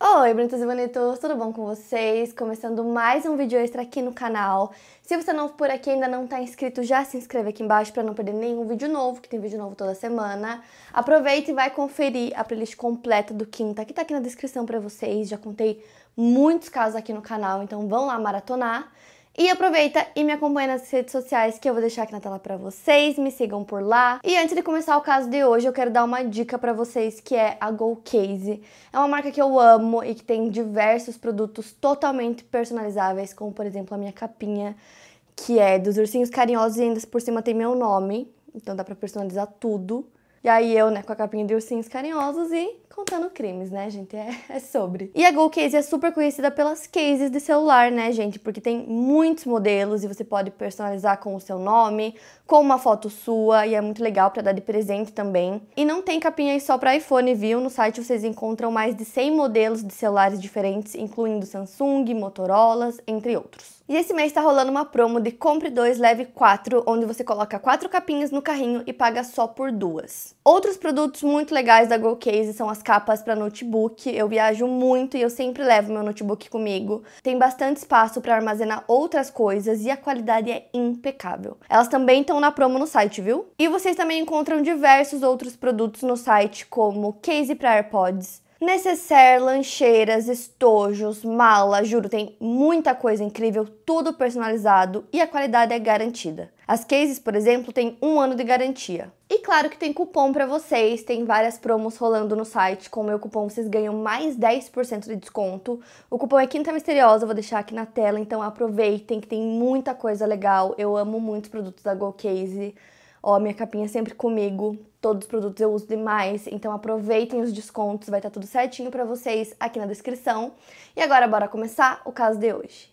Oi, Brutos e Bonitos, tudo bom com vocês? Começando mais um vídeo extra aqui no canal. Se você é novo por aqui e ainda não está inscrito, já se inscreve aqui embaixo para não perder nenhum vídeo novo, que tem vídeo novo toda semana. Aproveita e vai conferir a playlist completa do Quinta, que está aqui na descrição para vocês. Já contei muitos casos aqui no canal, então vão lá maratonar. E aproveita e me acompanha nas redes sociais que eu vou deixar aqui na tela para vocês, me sigam por lá. E antes de começar o caso de hoje, eu quero dar uma dica para vocês que é a Go Case. É uma marca que eu amo e que tem diversos produtos totalmente personalizáveis, como por exemplo a minha capinha, que é dos ursinhos carinhosos e ainda por cima tem meu nome, então dá para personalizar tudo. E aí eu, né, com a capinha de ursinhos carinhosos e contando crimes, né, gente? É, é sobre. E a Go Case é super conhecida pelas cases de celular, né, gente? Porque tem muitos modelos e você pode personalizar com o seu nome, com uma foto sua e é muito legal para dar de presente também. E não tem capinha aí só para iPhone, viu? No site vocês encontram mais de 100 modelos de celulares diferentes, incluindo Samsung, Motorolas, entre outros. E esse mês está rolando uma promo de compre dois, leve quatro, onde você coloca quatro capinhas no carrinho e paga só por duas. Outros produtos muito legais da Go Case são as capas para notebook. Eu viajo muito e eu sempre levo meu notebook comigo. Tem bastante espaço para armazenar outras coisas e a qualidade é impecável. Elas também estão na promo no site, viu? E vocês também encontram diversos outros produtos no site, como case para AirPods, Necessaire, lancheiras, estojos, mala, juro, tem muita coisa incrível, tudo personalizado e a qualidade é garantida. As cases, por exemplo, têm um ano de garantia. E claro que tem cupom para vocês, tem várias promos rolando no site. Com o meu cupom vocês ganham mais 10% de desconto. O cupom é Quinta Misteriosa, vou deixar aqui na tela, então aproveitem que tem muita coisa legal. Eu amo muito os produtos da Go Case. Ó, minha capinha é sempre comigo, todos os produtos eu uso demais, então aproveitem os descontos, vai estar tá tudo certinho para vocês aqui na descrição. E agora bora começar o caso de hoje.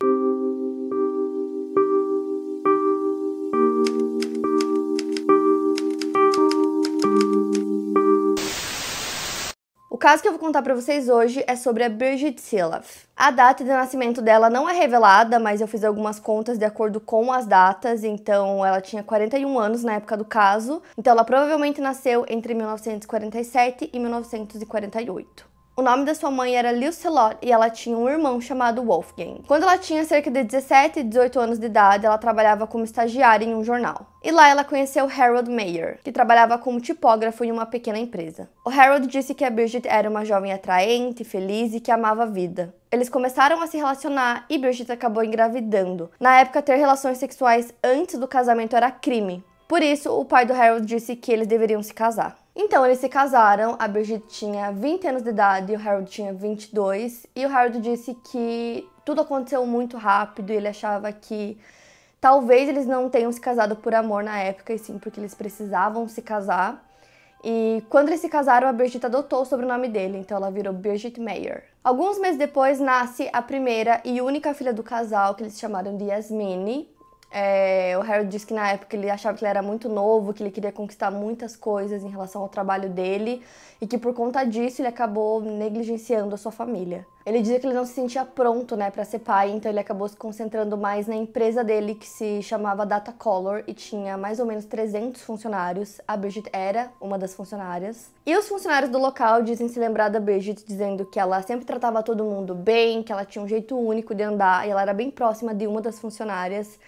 caso que eu vou contar para vocês hoje é sobre a Birgit Silaf. A data de nascimento dela não é revelada, mas eu fiz algumas contas de acordo com as datas, então ela tinha 41 anos na época do caso, então ela provavelmente nasceu entre 1947 e 1948. O nome da sua mãe era Lucelot e ela tinha um irmão chamado Wolfgang. Quando ela tinha cerca de 17 e 18 anos de idade, ela trabalhava como estagiária em um jornal. E lá ela conheceu Harold Mayer, que trabalhava como tipógrafo em uma pequena empresa. O Harold disse que a Bridget era uma jovem atraente, feliz e que amava a vida. Eles começaram a se relacionar e Bridget acabou engravidando. Na época, ter relações sexuais antes do casamento era crime. Por isso, o pai do Harold disse que eles deveriam se casar. Então eles se casaram, a Brigitte tinha 20 anos de idade e o Harold tinha 22, e o Harold disse que tudo aconteceu muito rápido e ele achava que talvez eles não tenham se casado por amor na época, e sim porque eles precisavam se casar. E quando eles se casaram, a Brigitte adotou o sobrenome dele, então ela virou Brigitte Mayer. Alguns meses depois nasce a primeira e única filha do casal, que eles chamaram de Yasmine, é, o Harold disse que na época ele achava que ele era muito novo, que ele queria conquistar muitas coisas em relação ao trabalho dele e que por conta disso ele acabou negligenciando a sua família. Ele dizia que ele não se sentia pronto, né, para ser pai, então ele acabou se concentrando mais na empresa dele que se chamava Data Color e tinha mais ou menos 300 funcionários. A Bridget era uma das funcionárias. E os funcionários do local dizem se lembrar da Bridget dizendo que ela sempre tratava todo mundo bem, que ela tinha um jeito único de andar e ela era bem próxima de uma das funcionárias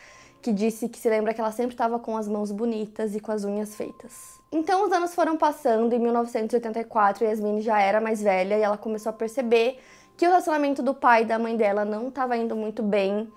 que disse que se lembra que ela sempre estava com as mãos bonitas e com as unhas feitas. Então os anos foram passando, em 1984 Yasmin já era mais velha e ela começou a perceber que o relacionamento do pai e da mãe dela não estava indo muito bem.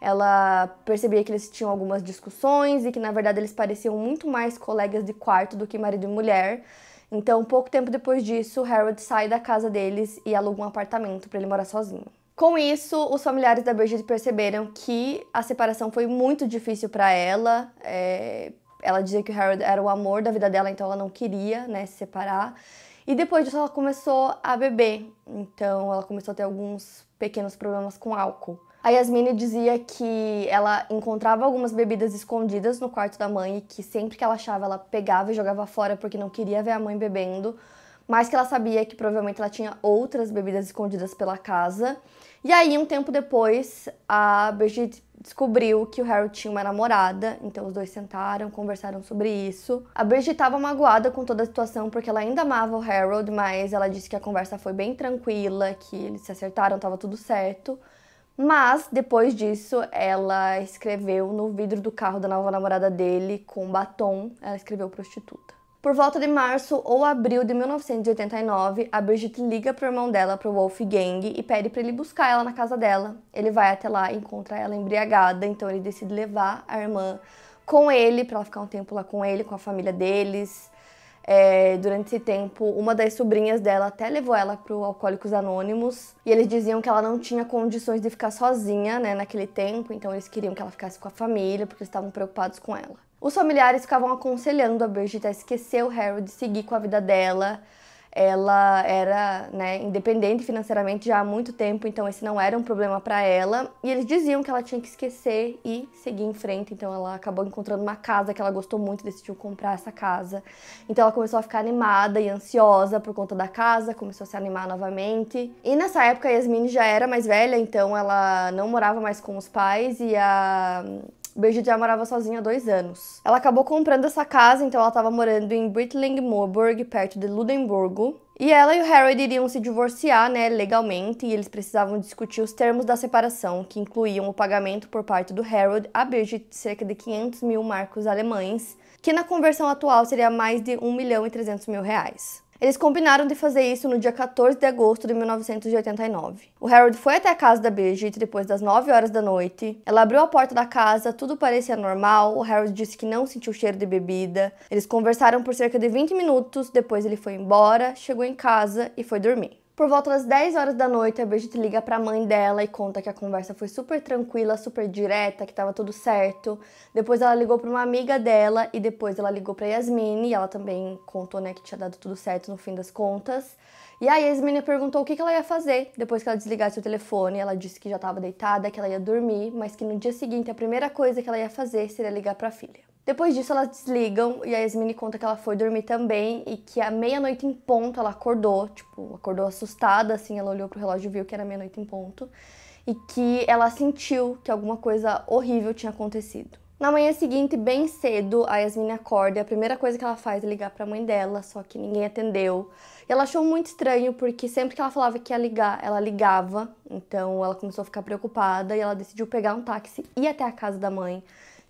Ela percebia que eles tinham algumas discussões e que na verdade eles pareciam muito mais colegas de quarto do que marido e mulher. Então, pouco tempo depois disso, Harold sai da casa deles e aluga um apartamento para ele morar sozinho. Com isso, os familiares da Bridget perceberam que a separação foi muito difícil para ela. É, ela dizia que o Harold era o amor da vida dela, então ela não queria né, se separar. E depois disso, ela começou a beber. Então, ela começou a ter alguns pequenos problemas com álcool. A Yasmine dizia que ela encontrava algumas bebidas escondidas no quarto da mãe e que sempre que ela achava, ela pegava e jogava fora porque não queria ver a mãe bebendo mas que ela sabia que provavelmente ela tinha outras bebidas escondidas pela casa. E aí, um tempo depois, a Brigitte descobriu que o Harold tinha uma namorada, então os dois sentaram, conversaram sobre isso. A Brigitte estava magoada com toda a situação porque ela ainda amava o Harold, mas ela disse que a conversa foi bem tranquila, que eles se acertaram, estava tudo certo. Mas depois disso, ela escreveu no vidro do carro da nova namorada dele com batom, ela escreveu prostituta. Por volta de março ou abril de 1989, a Brigitte liga pro irmão dela, pro Wolfgang, e pede para ele buscar ela na casa dela. Ele vai até lá e encontra ela embriagada, então ele decide levar a irmã com ele para ela ficar um tempo lá com ele, com a família deles. É, durante esse tempo, uma das sobrinhas dela até levou ela para o Alcoólicos Anônimos e eles diziam que ela não tinha condições de ficar sozinha né, naquele tempo, então eles queriam que ela ficasse com a família porque eles estavam preocupados com ela. Os familiares ficavam aconselhando a Bridget a esquecer o Harold, seguir com a vida dela. Ela era né, independente financeiramente já há muito tempo, então esse não era um problema para ela. E eles diziam que ela tinha que esquecer e seguir em frente. Então ela acabou encontrando uma casa que ela gostou muito e decidiu comprar essa casa. Então ela começou a ficar animada e ansiosa por conta da casa, começou a se animar novamente. E nessa época a Yasmin já era mais velha, então ela não morava mais com os pais e a Bridget já morava sozinha há dois anos. Ela acabou comprando essa casa, então ela estava morando em Britling Moorburg, perto de Ludemburgo. E ela e o Harold iriam se divorciar, né, legalmente, e eles precisavam discutir os termos da separação, que incluíam o pagamento por parte do Harold a Bridget de cerca de 500 mil marcos alemães, que na conversão atual seria mais de 1 milhão e 300 mil reais. Eles combinaram de fazer isso no dia 14 de agosto de 1989. O Harold foi até a casa da Bridget depois das 9 horas da noite. Ela abriu a porta da casa, tudo parecia normal. O Harold disse que não sentiu cheiro de bebida. Eles conversaram por cerca de 20 minutos, depois ele foi embora, chegou em casa e foi dormir. Por volta das 10 horas da noite, a Bridget liga para a mãe dela e conta que a conversa foi super tranquila, super direta, que estava tudo certo. Depois ela ligou para uma amiga dela e depois ela ligou para Yasmine e ela também contou, né, que tinha dado tudo certo no fim das contas. E aí a Yasmine perguntou o que, que ela ia fazer depois que ela desligasse o telefone. Ela disse que já estava deitada, que ela ia dormir, mas que no dia seguinte a primeira coisa que ela ia fazer seria ligar para a filha. Depois disso, elas desligam e a Yasmini conta que ela foi dormir também e que à meia-noite em ponto ela acordou, tipo, acordou assustada, assim, ela olhou pro relógio e viu que era meia-noite em ponto e que ela sentiu que alguma coisa horrível tinha acontecido. Na manhã seguinte, bem cedo, a Yasmin acorda e a primeira coisa que ela faz é ligar para a mãe dela, só que ninguém atendeu. E ela achou muito estranho porque sempre que ela falava que ia ligar, ela ligava. Então ela começou a ficar preocupada e ela decidiu pegar um táxi e ir até a casa da mãe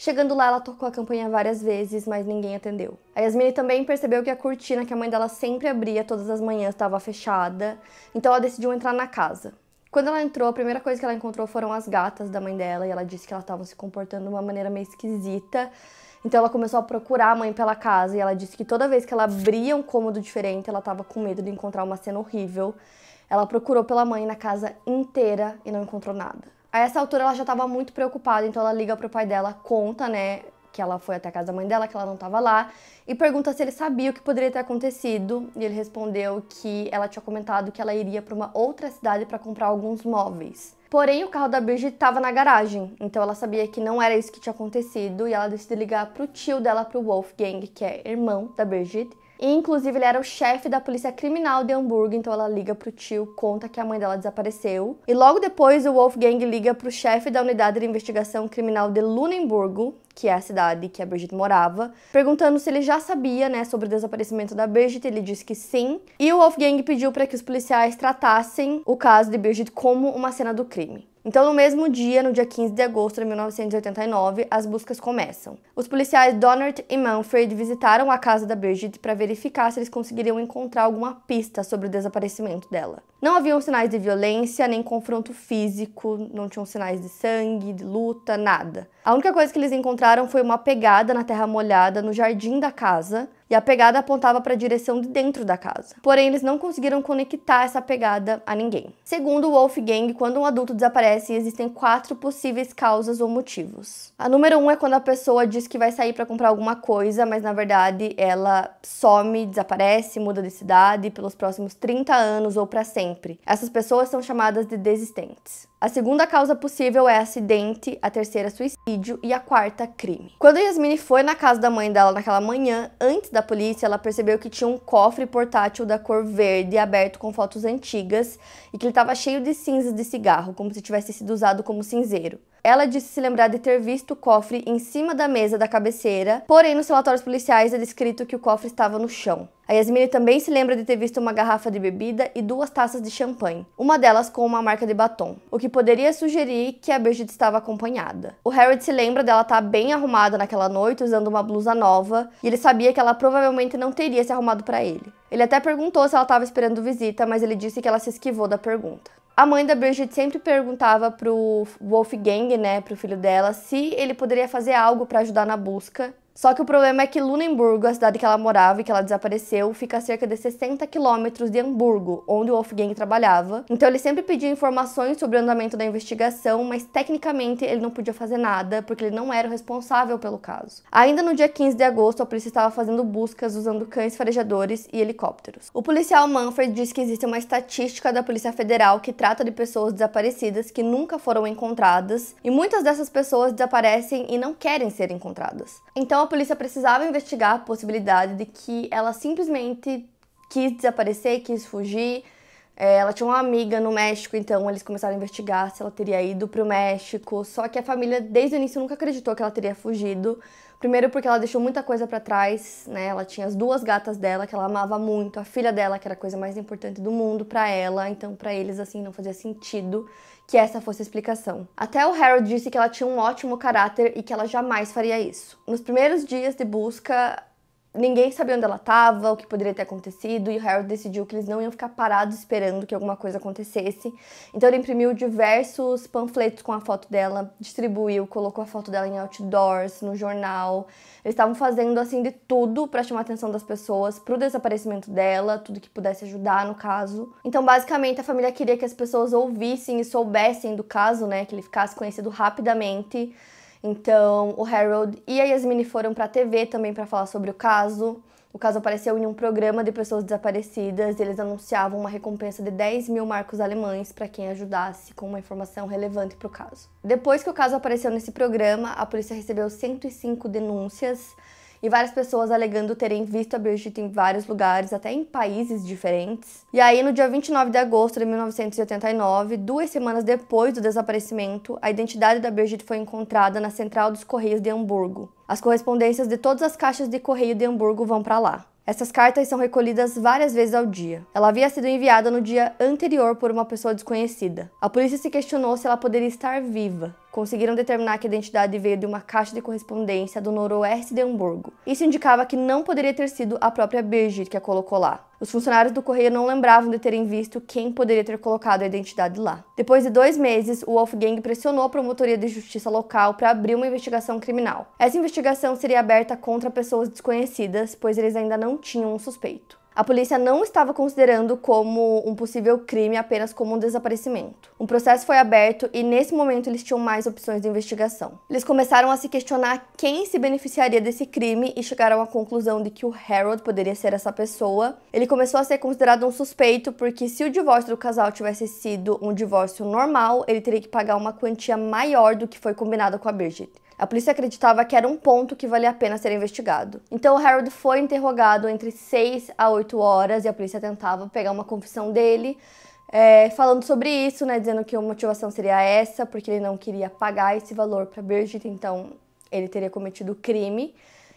Chegando lá, ela tocou a campanha várias vezes, mas ninguém atendeu. A Yasmini também percebeu que a cortina que a mãe dela sempre abria todas as manhãs estava fechada, então ela decidiu entrar na casa. Quando ela entrou, a primeira coisa que ela encontrou foram as gatas da mãe dela e ela disse que elas estavam se comportando de uma maneira meio esquisita. Então ela começou a procurar a mãe pela casa e ela disse que toda vez que ela abria um cômodo diferente, ela estava com medo de encontrar uma cena horrível. Ela procurou pela mãe na casa inteira e não encontrou nada. A essa altura ela já estava muito preocupada, então ela liga pro pai dela, conta, né, que ela foi até a casa da mãe dela, que ela não estava lá, e pergunta se ele sabia o que poderia ter acontecido. E ele respondeu que ela tinha comentado que ela iria para uma outra cidade para comprar alguns móveis. Porém, o carro da Bridget estava na garagem, então ela sabia que não era isso que tinha acontecido e ela decide ligar para o tio dela, para o Wolfgang, que é irmão da Bridget, e, inclusive, ele era o chefe da polícia criminal de Hamburgo, então ela liga pro tio, conta que a mãe dela desapareceu. E logo depois, o Wolfgang liga pro chefe da unidade de investigação criminal de Lunenburgo, que é a cidade que a Brigitte morava, perguntando se ele já sabia, né, sobre o desaparecimento da Brigitte. Ele disse que sim. E o Wolfgang pediu para que os policiais tratassem o caso de Brigitte como uma cena do crime. Então, no mesmo dia, no dia 15 de agosto de 1989, as buscas começam. Os policiais Donert e Manfred visitaram a casa da Birgit para verificar se eles conseguiriam encontrar alguma pista sobre o desaparecimento dela. Não haviam sinais de violência, nem confronto físico, não tinham sinais de sangue, de luta, nada. A única coisa que eles encontraram foi uma pegada na terra molhada no jardim da casa, e a pegada apontava para a direção de dentro da casa. Porém, eles não conseguiram conectar essa pegada a ninguém. Segundo o Wolfgang, quando um adulto desaparece, existem quatro possíveis causas ou motivos. A número um é quando a pessoa diz que vai sair para comprar alguma coisa, mas na verdade ela some, desaparece, muda de cidade pelos próximos 30 anos ou para sempre sempre. Essas pessoas são chamadas de desistentes. A segunda causa possível é acidente, a terceira suicídio e a quarta crime. Quando Yasmine foi na casa da mãe dela naquela manhã, antes da polícia, ela percebeu que tinha um cofre portátil da cor verde aberto com fotos antigas e que ele estava cheio de cinzas de cigarro, como se tivesse sido usado como cinzeiro. Ela disse se lembrar de ter visto o cofre em cima da mesa da cabeceira, porém nos relatórios policiais é descrito que o cofre estava no chão. A Yasmine também se lembra de ter visto uma garrafa de bebida e duas taças de champanhe, uma delas com uma marca de batom, o que poderia sugerir que a Bridget estava acompanhada. O Harold se lembra dela estar tá bem arrumada naquela noite, usando uma blusa nova, e ele sabia que ela provavelmente não teria se arrumado para ele. Ele até perguntou se ela estava esperando visita, mas ele disse que ela se esquivou da pergunta. A mãe da Bridget sempre perguntava pro Wolfgang, né, pro filho dela, se ele poderia fazer algo para ajudar na busca só que o problema é que Lunenburgo, a cidade que ela morava e que ela desapareceu, fica a cerca de 60 quilômetros de Hamburgo, onde o Wolfgang trabalhava. Então ele sempre pedia informações sobre o andamento da investigação, mas tecnicamente ele não podia fazer nada, porque ele não era o responsável pelo caso. Ainda no dia 15 de agosto, a polícia estava fazendo buscas usando cães farejadores e helicópteros. O policial Manfred diz que existe uma estatística da Polícia Federal que trata de pessoas desaparecidas que nunca foram encontradas, e muitas dessas pessoas desaparecem e não querem ser encontradas. Então a polícia precisava investigar a possibilidade de que ela simplesmente quis desaparecer, quis fugir. É, ela tinha uma amiga no México, então eles começaram a investigar se ela teria ido para o México. Só que a família, desde o início, nunca acreditou que ela teria fugido. Primeiro, porque ela deixou muita coisa para trás, né? Ela tinha as duas gatas dela, que ela amava muito, a filha dela, que era a coisa mais importante do mundo para ela. Então, para eles, assim, não fazia sentido que essa fosse a explicação. Até o Harold disse que ela tinha um ótimo caráter e que ela jamais faria isso. Nos primeiros dias de busca, ninguém sabia onde ela estava, o que poderia ter acontecido, e o Harold decidiu que eles não iam ficar parados esperando que alguma coisa acontecesse. Então ele imprimiu diversos panfletos com a foto dela, distribuiu, colocou a foto dela em outdoors, no jornal. Eles estavam fazendo assim de tudo para chamar a atenção das pessoas pro desaparecimento dela, tudo que pudesse ajudar no caso. Então basicamente a família queria que as pessoas ouvissem e soubessem do caso, né, que ele ficasse conhecido rapidamente então, o Harold e a Yasmini foram para a TV também para falar sobre o caso. O caso apareceu em um programa de pessoas desaparecidas. eles anunciavam uma recompensa de 10 mil marcos alemães para quem ajudasse com uma informação relevante para o caso. Depois que o caso apareceu nesse programa, a polícia recebeu 105 denúncias e várias pessoas alegando terem visto a Brigitte em vários lugares, até em países diferentes. E aí, no dia 29 de agosto de 1989, duas semanas depois do desaparecimento, a identidade da Brigitte foi encontrada na central dos Correios de Hamburgo. As correspondências de todas as caixas de correio de Hamburgo vão para lá. Essas cartas são recolhidas várias vezes ao dia. Ela havia sido enviada no dia anterior por uma pessoa desconhecida. A polícia se questionou se ela poderia estar viva conseguiram determinar que a identidade veio de uma caixa de correspondência do noroeste de Hamburgo. Isso indicava que não poderia ter sido a própria Birgit que a colocou lá. Os funcionários do correio não lembravam de terem visto quem poderia ter colocado a identidade lá. Depois de dois meses, o Wolfgang pressionou a promotoria de justiça local para abrir uma investigação criminal. Essa investigação seria aberta contra pessoas desconhecidas, pois eles ainda não tinham um suspeito. A polícia não estava considerando como um possível crime apenas como um desaparecimento. Um processo foi aberto e nesse momento eles tinham mais opções de investigação. Eles começaram a se questionar quem se beneficiaria desse crime e chegaram à conclusão de que o Harold poderia ser essa pessoa. Ele começou a ser considerado um suspeito porque se o divórcio do casal tivesse sido um divórcio normal, ele teria que pagar uma quantia maior do que foi combinado com a Bridget. A polícia acreditava que era um ponto que valia a pena ser investigado. Então Harold foi interrogado entre 6 a 8 horas e a polícia tentava pegar uma confissão dele, é, falando sobre isso, né, dizendo que a motivação seria essa, porque ele não queria pagar esse valor para Bridget, então ele teria cometido o crime.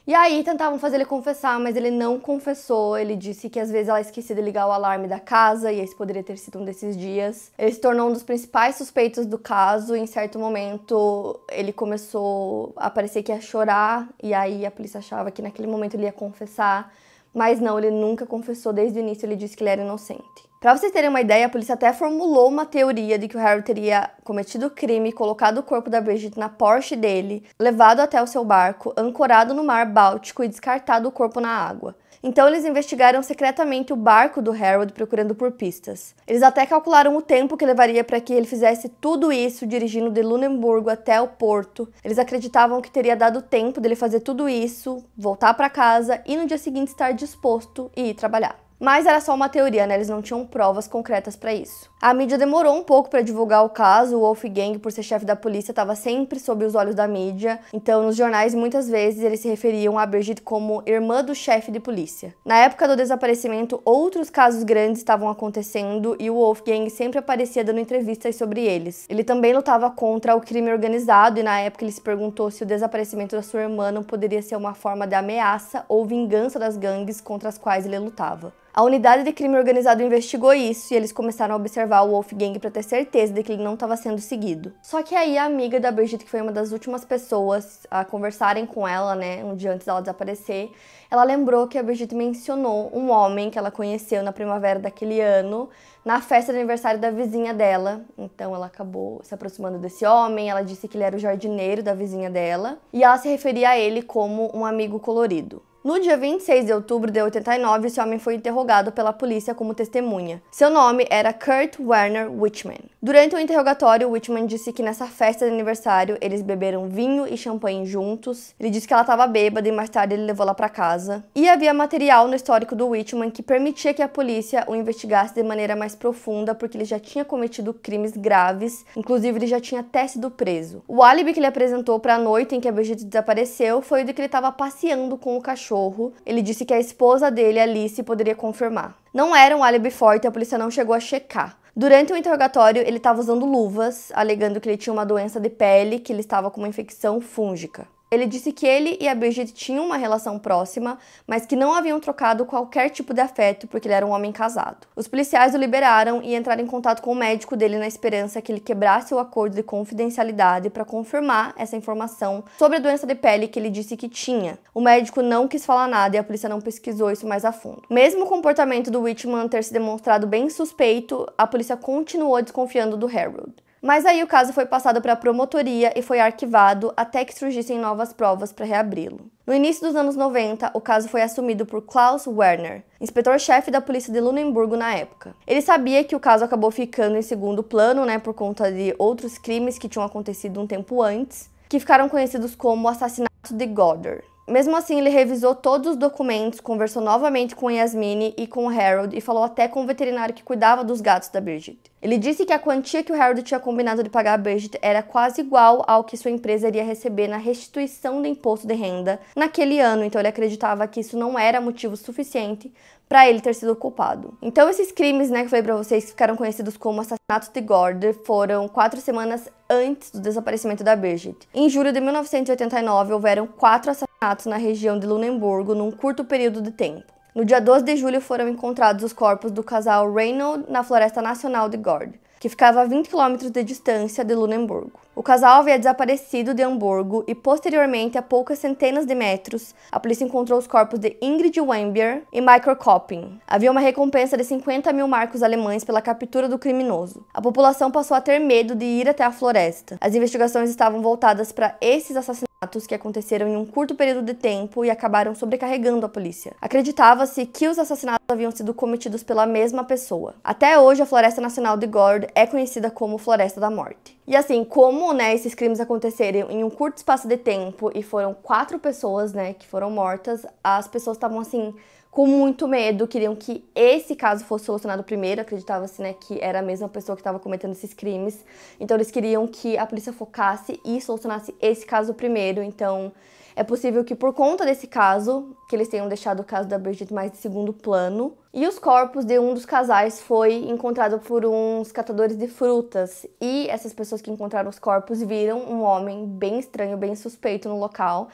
E aí tentavam fazer ele confessar, mas ele não confessou. Ele disse que às vezes ela esquecia de ligar o alarme da casa e esse poderia ter sido um desses dias. Ele se tornou um dos principais suspeitos do caso. em certo momento, ele começou a parecer que ia chorar e aí a polícia achava que naquele momento ele ia confessar, mas não, ele nunca confessou desde o início. Ele disse que ele era inocente. Para vocês terem uma ideia, a polícia até formulou uma teoria de que o Harry teria cometido o crime, colocado o corpo da Brigitte na Porsche dele, levado até o seu barco, ancorado no mar Báltico e descartado o corpo na água. Então eles investigaram secretamente o barco do Harold procurando por pistas. Eles até calcularam o tempo que levaria para que ele fizesse tudo isso dirigindo de Lunenburgo até o porto. Eles acreditavam que teria dado tempo dele fazer tudo isso, voltar para casa e no dia seguinte estar disposto e ir trabalhar. Mas era só uma teoria, né? Eles não tinham provas concretas para isso. A mídia demorou um pouco para divulgar o caso. O Wolfgang, por ser chefe da polícia, estava sempre sob os olhos da mídia. Então, nos jornais, muitas vezes eles se referiam a Brigitte como irmã do chefe de polícia. Na época do desaparecimento, outros casos grandes estavam acontecendo e o Wolfgang sempre aparecia dando entrevistas sobre eles. Ele também lutava contra o crime organizado e na época ele se perguntou se o desaparecimento da sua irmã não poderia ser uma forma de ameaça ou vingança das gangues contra as quais ele lutava. A unidade de crime organizado investigou isso e eles começaram a observar o Wolfgang para ter certeza de que ele não estava sendo seguido. Só que aí a amiga da Brigitte, que foi uma das últimas pessoas a conversarem com ela, né, um dia antes dela desaparecer, ela lembrou que a Brigitte mencionou um homem que ela conheceu na primavera daquele ano, na festa de aniversário da vizinha dela. Então ela acabou se aproximando desse homem, ela disse que ele era o jardineiro da vizinha dela, e ela se referia a ele como um amigo colorido. No dia 26 de outubro de 89, esse homem foi interrogado pela polícia como testemunha. Seu nome era Kurt Werner Whitman. Durante o interrogatório, Whitman disse que nessa festa de aniversário eles beberam vinho e champanhe juntos. Ele disse que ela estava bêbada e mais tarde ele levou la para casa. E havia material no histórico do Whitman que permitia que a polícia o investigasse de maneira mais profunda, porque ele já tinha cometido crimes graves, inclusive ele já tinha até sido preso. O álibi que ele apresentou para a noite em que a Brigitte desapareceu foi o de que ele estava passeando com o cachorro cachorro, ele disse que a esposa dele, Alice, poderia confirmar. Não era um álibi forte, a polícia não chegou a checar. Durante o interrogatório, ele estava usando luvas, alegando que ele tinha uma doença de pele, que ele estava com uma infecção fúngica. Ele disse que ele e a Brigitte tinham uma relação próxima, mas que não haviam trocado qualquer tipo de afeto porque ele era um homem casado. Os policiais o liberaram e entraram em contato com o médico dele na esperança que ele quebrasse o acordo de confidencialidade para confirmar essa informação sobre a doença de pele que ele disse que tinha. O médico não quis falar nada e a polícia não pesquisou isso mais a fundo. Mesmo o comportamento do Whitman ter se demonstrado bem suspeito, a polícia continuou desconfiando do Harold. Mas aí o caso foi passado para a promotoria e foi arquivado até que surgissem novas provas para reabri-lo. No início dos anos 90, o caso foi assumido por Klaus Werner, inspetor-chefe da polícia de Lunenburgo na época. Ele sabia que o caso acabou ficando em segundo plano, né, por conta de outros crimes que tinham acontecido um tempo antes, que ficaram conhecidos como o assassinato de Goddard. Mesmo assim, ele revisou todos os documentos, conversou novamente com Yasmine e com Harold e falou até com o veterinário que cuidava dos gatos da Bridget. Ele disse que a quantia que o Harold tinha combinado de pagar a Bridget era quase igual ao que sua empresa iria receber na restituição do imposto de renda naquele ano, então ele acreditava que isso não era motivo suficiente para ele ter sido culpado. Então esses crimes, né, que eu falei para vocês que ficaram conhecidos como assassinatos de Gord, foram quatro semanas antes do desaparecimento da Bridget. Em julho de 1989 houveram quatro assassinatos assassinatos na região de Lunenburgo num curto período de tempo. No dia 12 de julho foram encontrados os corpos do casal Reynold na Floresta Nacional de Gord, que ficava a 20 km de distância de Lunenburgo. O casal havia desaparecido de Hamburgo e, posteriormente, a poucas centenas de metros, a polícia encontrou os corpos de Ingrid Wambier e Michael Copping. Havia uma recompensa de 50 mil marcos alemães pela captura do criminoso. A população passou a ter medo de ir até a floresta. As investigações estavam voltadas para esses assassinatos Atos que aconteceram em um curto período de tempo e acabaram sobrecarregando a polícia. Acreditava-se que os assassinatos haviam sido cometidos pela mesma pessoa. Até hoje, a Floresta Nacional de Gord é conhecida como Floresta da Morte. E assim, como né, esses crimes aconteceram em um curto espaço de tempo e foram quatro pessoas né, que foram mortas, as pessoas estavam assim com muito medo, queriam que esse caso fosse solucionado primeiro, acreditava-se né, que era a mesma pessoa que estava cometendo esses crimes, então eles queriam que a polícia focasse e solucionasse esse caso primeiro, então é possível que por conta desse caso, que eles tenham deixado o caso da Bridget mais de segundo plano, e os corpos de um dos casais foi encontrado por uns catadores de frutas, e essas pessoas que encontraram os corpos viram um homem bem estranho, bem suspeito no local,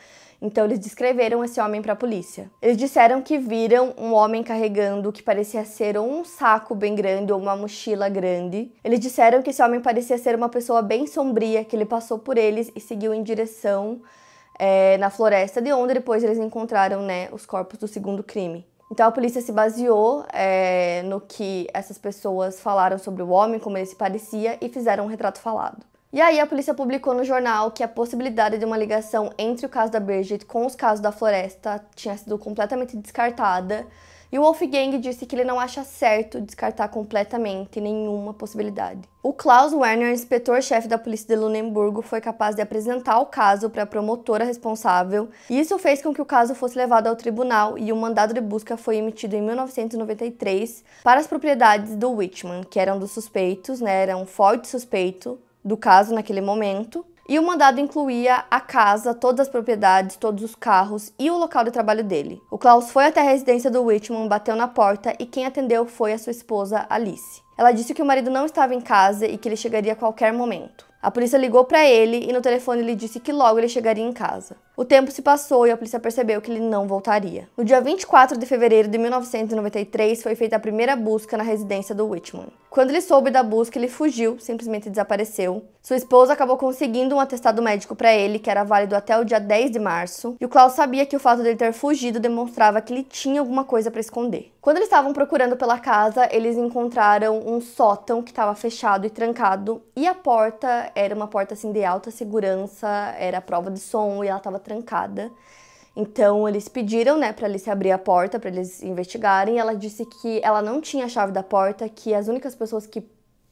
então eles descreveram esse homem para a polícia. Eles disseram que viram um homem carregando o que parecia ser um saco bem grande ou uma mochila grande. Eles disseram que esse homem parecia ser uma pessoa bem sombria, que ele passou por eles e seguiu em direção é, na floresta, de onde depois eles encontraram né, os corpos do segundo crime. Então a polícia se baseou é, no que essas pessoas falaram sobre o homem, como ele se parecia, e fizeram um retrato falado. E aí a polícia publicou no jornal que a possibilidade de uma ligação entre o caso da Bridget com os casos da floresta tinha sido completamente descartada. E o Wolfgang disse que ele não acha certo descartar completamente nenhuma possibilidade. O Klaus Werner, inspetor-chefe da polícia de Lunenburgo, foi capaz de apresentar o caso para a promotora responsável, e isso fez com que o caso fosse levado ao tribunal e o um mandado de busca foi emitido em 1993 para as propriedades do Whitman, que eram dos suspeitos, né, era um forte suspeito, do caso naquele momento. E o mandado incluía a casa, todas as propriedades, todos os carros e o local de trabalho dele. O Klaus foi até a residência do Whitman, bateu na porta e quem atendeu foi a sua esposa Alice. Ela disse que o marido não estava em casa e que ele chegaria a qualquer momento. A polícia ligou para ele e no telefone ele disse que logo ele chegaria em casa. O tempo se passou e a polícia percebeu que ele não voltaria. No dia 24 de fevereiro de 1993 foi feita a primeira busca na residência do Whitman. Quando ele soube da busca, ele fugiu, simplesmente desapareceu. Sua esposa acabou conseguindo um atestado médico para ele, que era válido até o dia 10 de março, e o Klaus sabia que o fato dele ter fugido demonstrava que ele tinha alguma coisa para esconder. Quando eles estavam procurando pela casa, eles encontraram um sótão que estava fechado e trancado, e a porta era uma porta assim de alta segurança, era prova de som e ela estava trancada. Então eles pediram, né, para Alice abrir a porta para eles investigarem. ela disse que ela não tinha a chave da porta, que as únicas pessoas que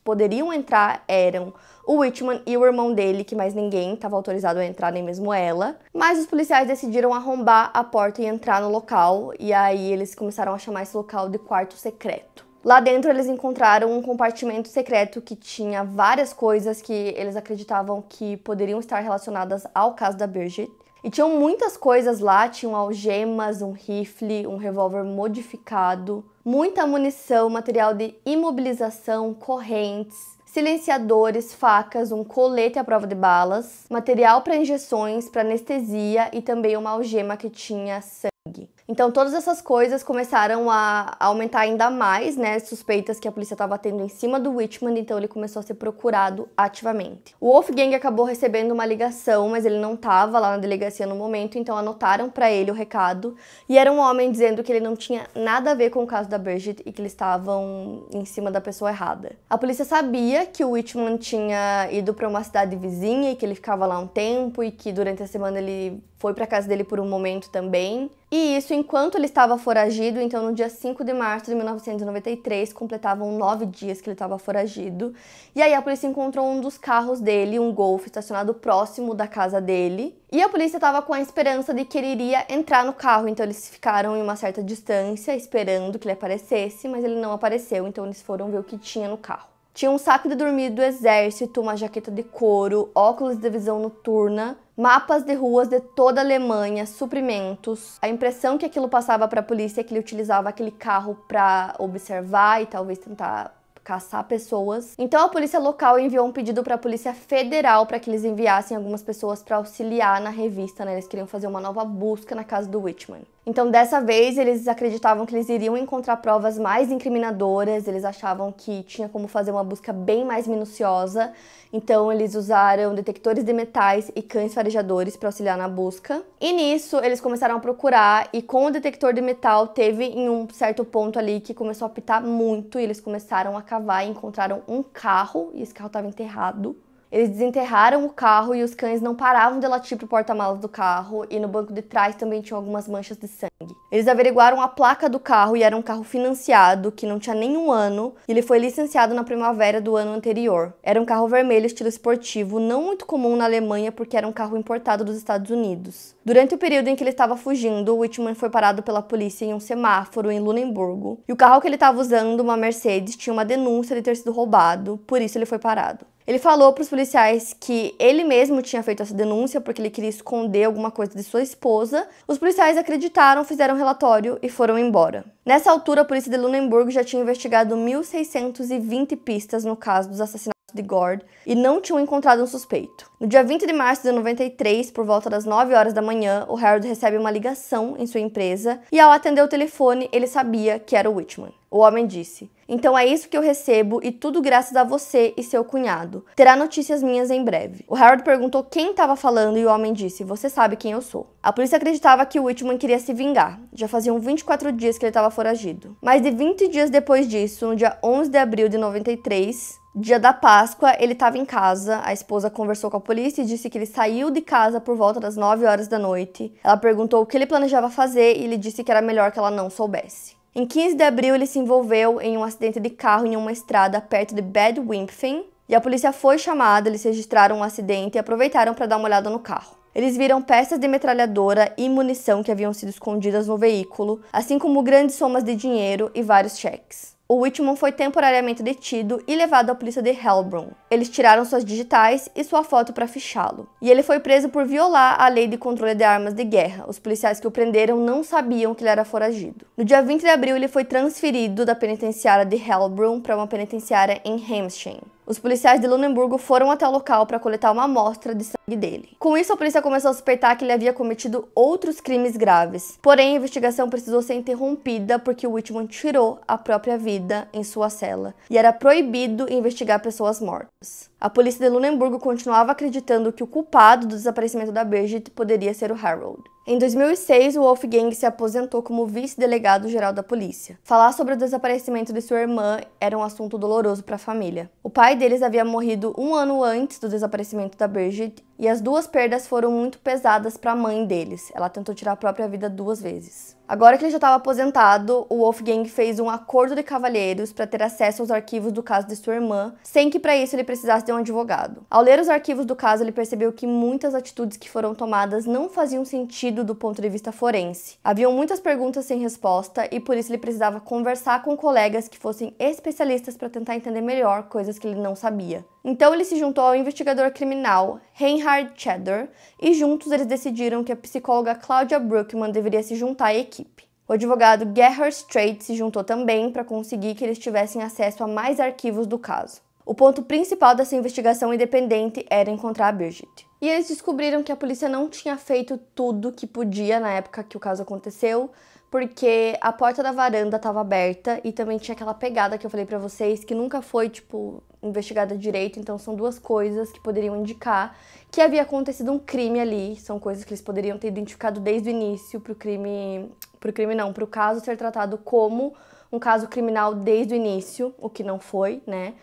poderiam entrar eram o Whitman e o irmão dele, que mais ninguém estava autorizado a entrar, nem mesmo ela. Mas os policiais decidiram arrombar a porta e entrar no local, e aí eles começaram a chamar esse local de quarto secreto. Lá dentro eles encontraram um compartimento secreto que tinha várias coisas que eles acreditavam que poderiam estar relacionadas ao caso da Birgit. E tinham muitas coisas lá, tinham algemas, um rifle, um revólver modificado, muita munição, material de imobilização, correntes, silenciadores, facas, um colete à prova de balas, material para injeções, para anestesia e também uma algema que tinha sangue. Então todas essas coisas começaram a aumentar ainda mais, né, suspeitas que a polícia estava tendo em cima do Whitman, então ele começou a ser procurado ativamente. O Wolfgang acabou recebendo uma ligação, mas ele não estava lá na delegacia no momento, então anotaram para ele o recado e era um homem dizendo que ele não tinha nada a ver com o caso da Bridget e que eles estavam em cima da pessoa errada. A polícia sabia que o Whitman tinha ido para uma cidade vizinha e que ele ficava lá um tempo e que durante a semana ele foi para casa dele por um momento também. E isso enquanto ele estava foragido, então no dia 5 de março de 1993, completavam nove dias que ele estava foragido. E aí a polícia encontrou um dos carros dele, um Golf, estacionado próximo da casa dele. E a polícia estava com a esperança de que ele iria entrar no carro, então eles ficaram em uma certa distância, esperando que ele aparecesse, mas ele não apareceu, então eles foram ver o que tinha no carro. Tinha um saco de dormir do exército, uma jaqueta de couro, óculos de visão noturna, mapas de ruas de toda a Alemanha, suprimentos. A impressão que aquilo passava para a polícia é que ele utilizava aquele carro para observar e talvez tentar caçar pessoas. Então a polícia local enviou um pedido para a polícia federal para que eles enviassem algumas pessoas para auxiliar na revista, né? Eles queriam fazer uma nova busca na casa do Whitman. Então, dessa vez, eles acreditavam que eles iriam encontrar provas mais incriminadoras, eles achavam que tinha como fazer uma busca bem mais minuciosa. Então, eles usaram detectores de metais e cães farejadores para auxiliar na busca. E nisso, eles começaram a procurar e com o detector de metal teve em um certo ponto ali que começou a apitar muito e eles começaram a cavar e encontraram um carro e esse carro estava enterrado. Eles desenterraram o carro e os cães não paravam de latir pro porta-malas do carro e no banco de trás também tinham algumas manchas de sangue. Eles averiguaram a placa do carro e era um carro financiado que não tinha nenhum ano e ele foi licenciado na primavera do ano anterior. Era um carro vermelho estilo esportivo, não muito comum na Alemanha porque era um carro importado dos Estados Unidos. Durante o período em que ele estava fugindo, Whitman foi parado pela polícia em um semáforo em Lunenburgo e o carro que ele estava usando, uma Mercedes, tinha uma denúncia de ter sido roubado, por isso ele foi parado. Ele falou para os policiais que ele mesmo tinha feito essa denúncia porque ele queria esconder alguma coisa de sua esposa. Os policiais acreditaram, fizeram um relatório e foram embora. Nessa altura, a polícia de Lunenburg já tinha investigado 1.620 pistas no caso dos assassinatos de Gord e não tinham encontrado um suspeito. No dia 20 de março de 93, por volta das 9 horas da manhã, o Harold recebe uma ligação em sua empresa e ao atender o telefone, ele sabia que era o Whitman. O homem disse: então é isso que eu recebo e tudo graças a você e seu cunhado. Terá notícias minhas em breve. O Harold perguntou quem estava falando e o homem disse: Você sabe quem eu sou. A polícia acreditava que o Whitman queria se vingar. Já faziam 24 dias que ele estava foragido. Mais de 20 dias depois disso, no dia 11 de abril de 93, Dia da Páscoa, ele estava em casa. A esposa conversou com a polícia e disse que ele saiu de casa por volta das 9 horas da noite. Ela perguntou o que ele planejava fazer e ele disse que era melhor que ela não soubesse. Em 15 de abril, ele se envolveu em um acidente de carro em uma estrada perto de Bad Wimpfen, e a polícia foi chamada, eles registraram um acidente e aproveitaram para dar uma olhada no carro. Eles viram peças de metralhadora e munição que haviam sido escondidas no veículo, assim como grandes somas de dinheiro e vários cheques. O Whitman foi temporariamente detido e levado à polícia de Heilbronn. Eles tiraram suas digitais e sua foto para fichá-lo. E ele foi preso por violar a lei de controle de armas de guerra. Os policiais que o prenderam não sabiam que ele era foragido. No dia 20 de abril, ele foi transferido da penitenciária de Heilbronn para uma penitenciária em Hemstein. Os policiais de Lunenburgo foram até o local para coletar uma amostra de sangue dele. Com isso, a polícia começou a suspeitar que ele havia cometido outros crimes graves. Porém, a investigação precisou ser interrompida porque Whitman tirou a própria vida em sua cela e era proibido investigar pessoas mortas. A polícia de Lunenburgo continuava acreditando que o culpado do desaparecimento da Birgit poderia ser o Harold. Em 2006, o Wolfgang se aposentou como vice-delegado-geral da polícia. Falar sobre o desaparecimento de sua irmã era um assunto doloroso para a família. O pai deles havia morrido um ano antes do desaparecimento da Birgit e as duas perdas foram muito pesadas para a mãe deles. Ela tentou tirar a própria vida duas vezes. Agora que ele já estava aposentado, o Wolfgang fez um acordo de cavalheiros para ter acesso aos arquivos do caso de sua irmã, sem que para isso ele precisasse de um advogado. Ao ler os arquivos do caso, ele percebeu que muitas atitudes que foram tomadas não faziam sentido do ponto de vista forense. Haviam muitas perguntas sem resposta e por isso ele precisava conversar com colegas que fossem especialistas para tentar entender melhor coisas que ele não sabia. Então ele se juntou ao investigador criminal Reinhard Cheddar e juntos eles decidiram que a psicóloga Claudia Brookman deveria se juntar à equipe. O advogado Gerhard Strait se juntou também para conseguir que eles tivessem acesso a mais arquivos do caso. O ponto principal dessa investigação independente era encontrar a Birgit. E eles descobriram que a polícia não tinha feito tudo que podia na época que o caso aconteceu, porque a porta da varanda estava aberta e também tinha aquela pegada que eu falei para vocês que nunca foi tipo investigada direito, então são duas coisas que poderiam indicar que havia acontecido um crime ali, são coisas que eles poderiam ter identificado desde o início pro crime, pro crime não, pro caso ser tratado como um caso criminal desde o início, o que não foi, né?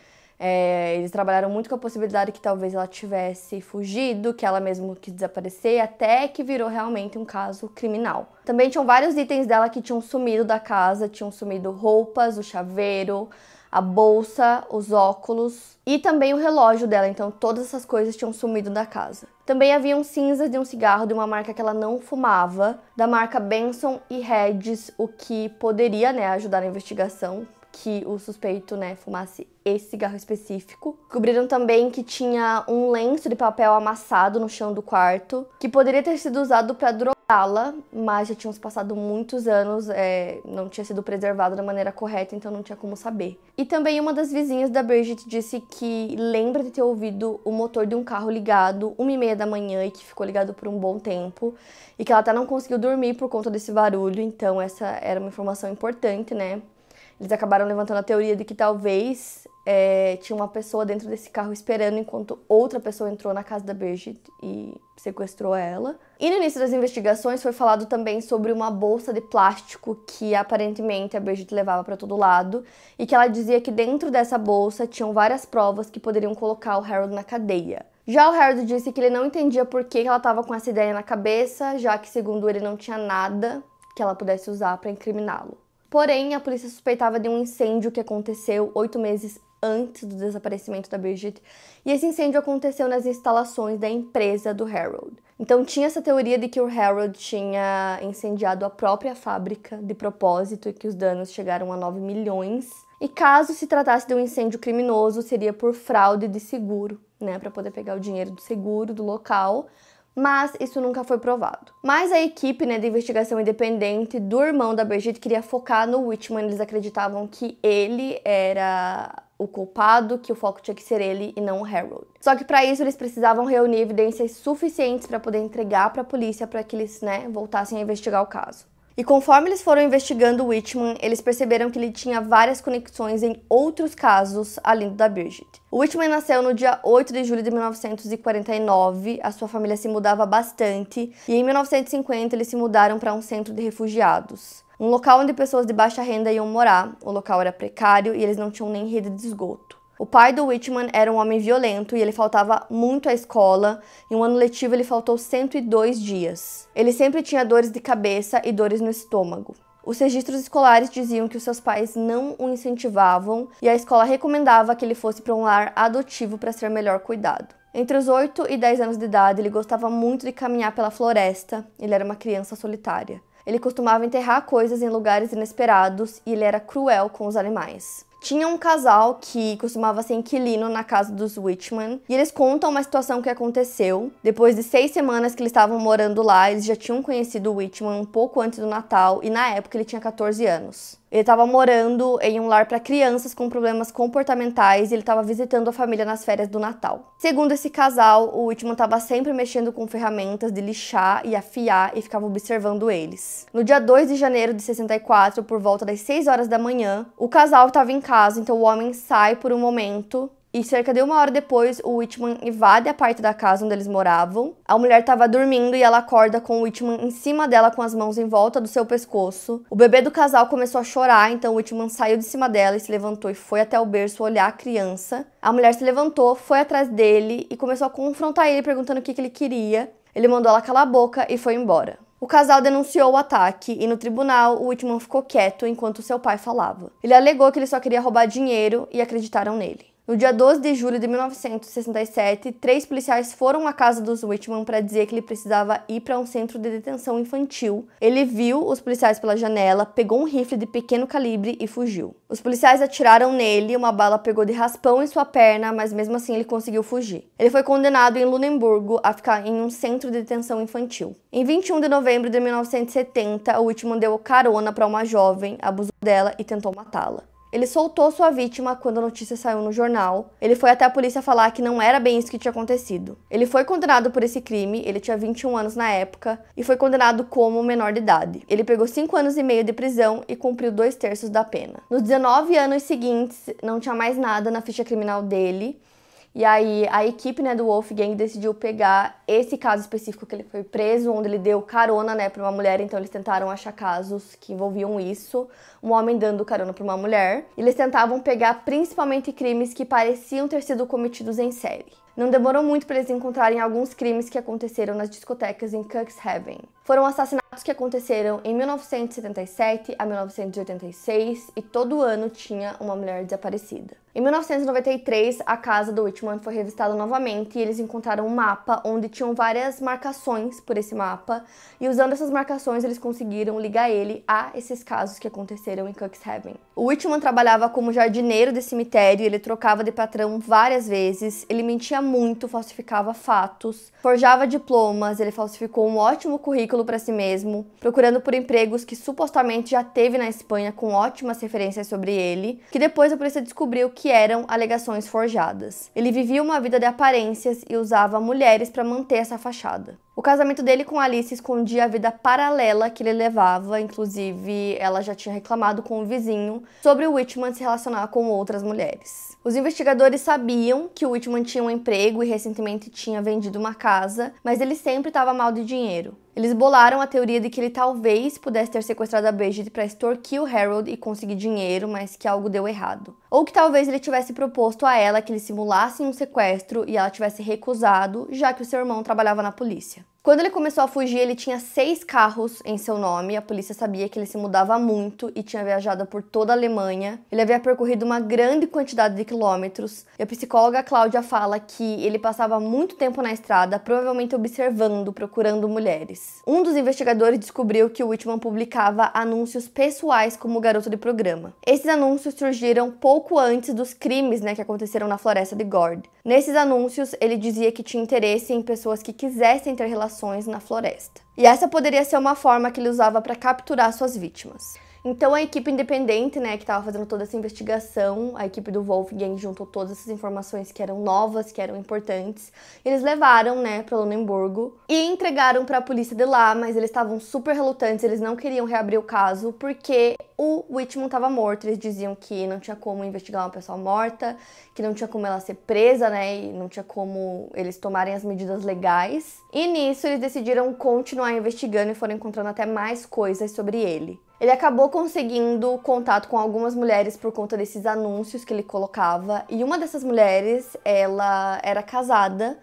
É, eles trabalharam muito com a possibilidade que talvez ela tivesse fugido, que ela mesmo quis desaparecer, até que virou realmente um caso criminal. Também tinham vários itens dela que tinham sumido da casa, tinham sumido roupas, o chaveiro, a bolsa, os óculos e também o relógio dela, então todas essas coisas tinham sumido da casa. Também haviam cinzas de um cigarro de uma marca que ela não fumava, da marca Benson e Hedges, o que poderia né, ajudar na investigação, que o suspeito, né, fumasse esse cigarro específico. Descobriram também que tinha um lenço de papel amassado no chão do quarto, que poderia ter sido usado para drogá-la, mas já tinham passado muitos anos, é, não tinha sido preservado da maneira correta, então não tinha como saber. E também uma das vizinhas da Bridget disse que lembra de ter ouvido o motor de um carro ligado uma e meia da manhã e que ficou ligado por um bom tempo, e que ela até não conseguiu dormir por conta desse barulho, então essa era uma informação importante, né? eles acabaram levantando a teoria de que talvez é, tinha uma pessoa dentro desse carro esperando enquanto outra pessoa entrou na casa da Bridget e sequestrou ela. E no início das investigações foi falado também sobre uma bolsa de plástico que aparentemente a Bridget levava para todo lado e que ela dizia que dentro dessa bolsa tinham várias provas que poderiam colocar o Harold na cadeia. Já o Harold disse que ele não entendia por que ela estava com essa ideia na cabeça, já que segundo ele não tinha nada que ela pudesse usar para incriminá-lo. Porém, a polícia suspeitava de um incêndio que aconteceu oito meses antes do desaparecimento da Bridget, e esse incêndio aconteceu nas instalações da empresa do Harold. Então tinha essa teoria de que o Harold tinha incendiado a própria fábrica de propósito e que os danos chegaram a 9 milhões. E caso se tratasse de um incêndio criminoso, seria por fraude de seguro, né, para poder pegar o dinheiro do seguro do local, mas isso nunca foi provado. Mas a equipe né, de investigação independente do irmão da Brigitte queria focar no Whitman, eles acreditavam que ele era o culpado, que o foco tinha que ser ele e não o Harold. Só que para isso eles precisavam reunir evidências suficientes para poder entregar para a polícia para que eles, né, voltassem a investigar o caso. E conforme eles foram investigando o Whitman, eles perceberam que ele tinha várias conexões em outros casos além do da Birgit. Whitman nasceu no dia 8 de julho de 1949, a sua família se mudava bastante e em 1950 eles se mudaram para um centro de refugiados. Um local onde pessoas de baixa renda iam morar, o local era precário e eles não tinham nem rede de esgoto. O pai do Whitman era um homem violento e ele faltava muito à escola. Em um ano letivo, ele faltou 102 dias. Ele sempre tinha dores de cabeça e dores no estômago. Os registros escolares diziam que os seus pais não o incentivavam e a escola recomendava que ele fosse para um lar adotivo para ser melhor cuidado. Entre os 8 e 10 anos de idade, ele gostava muito de caminhar pela floresta. Ele era uma criança solitária. Ele costumava enterrar coisas em lugares inesperados e ele era cruel com os animais. Tinha um casal que costumava ser inquilino na casa dos Whitman, e eles contam uma situação que aconteceu. Depois de seis semanas que eles estavam morando lá, eles já tinham conhecido o Whitman um pouco antes do Natal, e na época ele tinha 14 anos. Ele estava morando em um lar para crianças com problemas comportamentais e ele estava visitando a família nas férias do Natal. Segundo esse casal, o Whitman estava sempre mexendo com ferramentas de lixar e afiar e ficava observando eles. No dia 2 de janeiro de 64, por volta das 6 horas da manhã, o casal estava em casa, então o homem sai por um momento e cerca de uma hora depois, o Whitman invade a parte da casa onde eles moravam. A mulher estava dormindo e ela acorda com o Whitman em cima dela com as mãos em volta do seu pescoço. O bebê do casal começou a chorar, então o Whitman saiu de cima dela e se levantou e foi até o berço olhar a criança. A mulher se levantou, foi atrás dele e começou a confrontar ele perguntando o que, que ele queria. Ele mandou ela calar a boca e foi embora. O casal denunciou o ataque e no tribunal o Whitman ficou quieto enquanto seu pai falava. Ele alegou que ele só queria roubar dinheiro e acreditaram nele. No dia 12 de julho de 1967, três policiais foram à casa dos Whitman para dizer que ele precisava ir para um centro de detenção infantil. Ele viu os policiais pela janela, pegou um rifle de pequeno calibre e fugiu. Os policiais atiraram nele, uma bala pegou de raspão em sua perna, mas mesmo assim ele conseguiu fugir. Ele foi condenado em Lunenburgo a ficar em um centro de detenção infantil. Em 21 de novembro de 1970, o Whitman deu carona para uma jovem, abusou dela e tentou matá-la. Ele soltou sua vítima quando a notícia saiu no jornal. Ele foi até a polícia falar que não era bem isso que tinha acontecido. Ele foi condenado por esse crime, ele tinha 21 anos na época, e foi condenado como menor de idade. Ele pegou 5 anos e meio de prisão e cumpriu dois terços da pena. Nos 19 anos seguintes, não tinha mais nada na ficha criminal dele, e aí a equipe né, do Wolfgang decidiu pegar esse caso específico que ele foi preso, onde ele deu carona né, para uma mulher, então eles tentaram achar casos que envolviam isso, um homem dando carona para uma mulher. Eles tentavam pegar principalmente crimes que pareciam ter sido cometidos em série. Não demorou muito para eles encontrarem alguns crimes que aconteceram nas discotecas em Cuxhaven foram assassinatos que aconteceram em 1977 a 1986 e todo ano tinha uma mulher desaparecida. Em 1993, a casa do Whitman foi revistada novamente e eles encontraram um mapa onde tinham várias marcações por esse mapa e usando essas marcações eles conseguiram ligar ele a esses casos que aconteceram em Cuxhaven. O Whitman trabalhava como jardineiro de cemitério, ele trocava de patrão várias vezes, ele mentia muito, falsificava fatos, forjava diplomas, ele falsificou um ótimo currículo para si mesmo, procurando por empregos que supostamente já teve na Espanha com ótimas referências sobre ele, que depois a polícia descobriu que eram alegações forjadas. Ele vivia uma vida de aparências e usava mulheres para manter essa fachada. O casamento dele com Alice escondia a vida paralela que ele levava, inclusive ela já tinha reclamado com o vizinho sobre o Whitman se relacionar com outras mulheres. Os investigadores sabiam que o Whitman tinha um emprego e recentemente tinha vendido uma casa, mas ele sempre estava mal de dinheiro. Eles bolaram a teoria de que ele talvez pudesse ter sequestrado a Bridget para extorquir o Harold e conseguir dinheiro, mas que algo deu errado. Ou que talvez ele tivesse proposto a ela que eles simulassem um sequestro e ela tivesse recusado, já que o seu irmão trabalhava na polícia. Quando ele começou a fugir, ele tinha seis carros em seu nome. A polícia sabia que ele se mudava muito e tinha viajado por toda a Alemanha. Ele havia percorrido uma grande quantidade de quilômetros. E a psicóloga Cláudia fala que ele passava muito tempo na estrada, provavelmente observando, procurando mulheres. Um dos investigadores descobriu que o Whitman publicava anúncios pessoais como garoto de programa. Esses anúncios surgiram pouco antes dos crimes né, que aconteceram na floresta de Gord. Nesses anúncios, ele dizia que tinha interesse em pessoas que quisessem ter relações ações na floresta. E essa poderia ser uma forma que ele usava para capturar suas vítimas. Então a equipe independente, né, que estava fazendo toda essa investigação, a equipe do Wolfgang juntou todas essas informações que eram novas, que eram importantes. Eles levaram, né, para Lunenburgo e entregaram para a polícia de lá, mas eles estavam super relutantes, eles não queriam reabrir o caso porque o Whitman estava morto. Eles diziam que não tinha como investigar uma pessoa morta, que não tinha como ela ser presa, né, e não tinha como eles tomarem as medidas legais. E nisso eles decidiram continuar investigando e foram encontrando até mais coisas sobre ele. Ele acabou conseguindo contato com algumas mulheres por conta desses anúncios que ele colocava, e uma dessas mulheres, ela era casada,